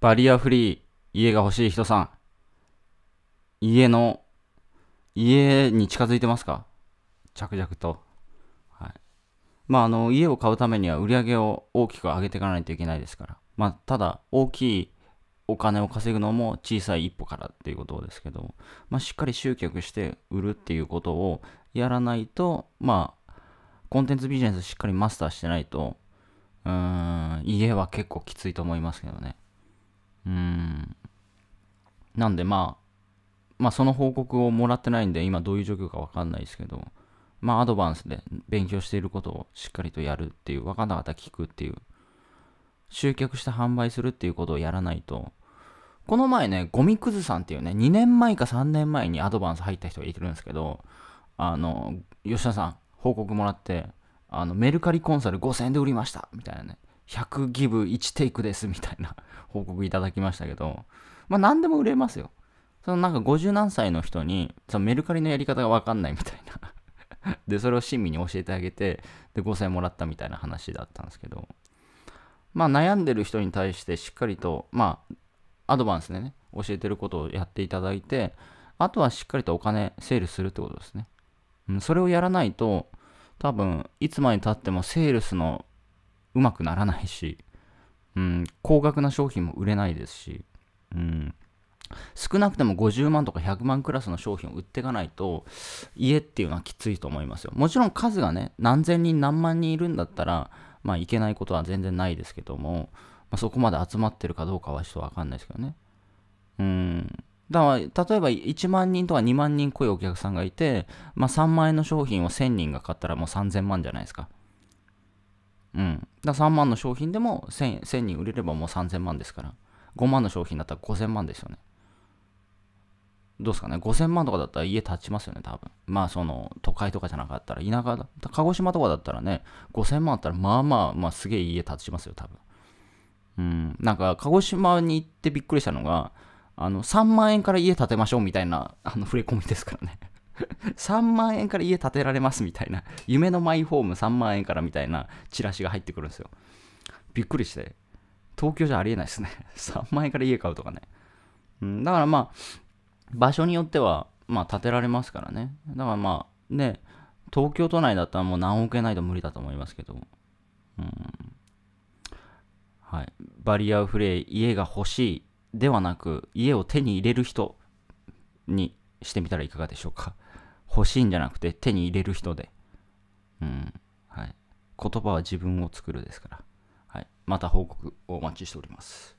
バリアフリー、家が欲しい人さん。家の、家に近づいてますか着々と。はい。まあ、あの、家を買うためには売り上げを大きく上げていかないといけないですから。まあ、ただ、大きいお金を稼ぐのも小さい一歩からっていうことですけど、まあ、しっかり集客して売るっていうことをやらないと、まあ、コンテンツビジネスしっかりマスターしてないと、うーん、家は結構きついと思いますけどね。うん。なんでまあ、まあ、その報告をもらってないんで、今どういう状況かわかんないですけど、まあ、アドバンスで勉強していることをしっかりとやるっていう、分かんなかったら聞くっていう、集客して販売するっていうことをやらないと、この前ね、ゴミくずさんっていうね、2年前か3年前にアドバンス入った人がいてるんですけど、あの、吉田さん、報告もらって、あの、メルカリコンサル5000円で売りました、みたいなね。100ギブ1テイクですみたいな報告いただきましたけど、まあ何でも売れますよ。そのなんか50何歳の人に、そのメルカリのやり方がわかんないみたいなで、それを親身に教えてあげて、で、5000円もらったみたいな話だったんですけど、まあ悩んでる人に対してしっかりと、まあ、アドバンスでね、教えてることをやっていただいて、あとはしっかりとお金セールするってことですね。うん、それをやらないと、多分、いつまで経ってもセールスのうまくならないし、うん、高額な商品も売れないですし、うん、少なくても50万とか100万クラスの商品を売っていかないと家っていうのはきついと思いますよもちろん数がね何千人何万人いるんだったらまあいけないことは全然ないですけども、まあ、そこまで集まってるかどうかはちょっとわかんないですけどねうんだから例えば1万人とか2万人来いお客さんがいて、まあ、3万円の商品を1000人が買ったらもう3000万じゃないですかうん。だ3万の商品でも 1000, 1000人売れればもう3000万ですから。5万の商品だったら5000万ですよね。どうですかね。5000万とかだったら家建ちますよね、多分。まあその都会とかじゃなかったら、田舎だ、鹿児島とかだったらね、5000万あったらまあまあ、まあすげえ家建ちますよ、多分。うん。なんか鹿児島に行ってびっくりしたのが、あの3万円から家建てましょうみたいなあの触れ込みですからね3万円から家建てられますみたいな、夢のマイホーム3万円からみたいなチラシが入ってくるんですよ。びっくりして、東京じゃありえないですね。3万円から家買うとかね。だからまあ、場所によっては、まあ、建てられますからね。だからまあ、ね、東京都内だったらもう何億円ないと無理だと思いますけど。うん。はい。バリアフレイ、家が欲しいではなく、家を手に入れる人にしてみたらいかがでしょうか。欲しいんじゃなくて手に入れる人で。うん。はい。言葉は自分を作るですから。はい。また報告をお待ちしております。